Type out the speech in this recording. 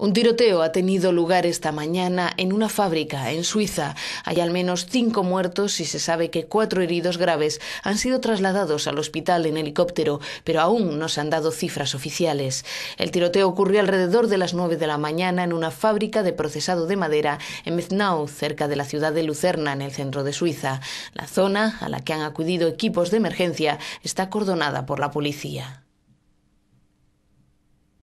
Un tiroteo ha tenido lugar esta mañana en una fábrica en Suiza. Hay al menos cinco muertos y se sabe que cuatro heridos graves han sido trasladados al hospital en helicóptero, pero aún no se han dado cifras oficiales. El tiroteo ocurrió alrededor de las nueve de la mañana en una fábrica de procesado de madera en Meznau, cerca de la ciudad de Lucerna, en el centro de Suiza. La zona a la que han acudido equipos de emergencia está acordonada por la policía.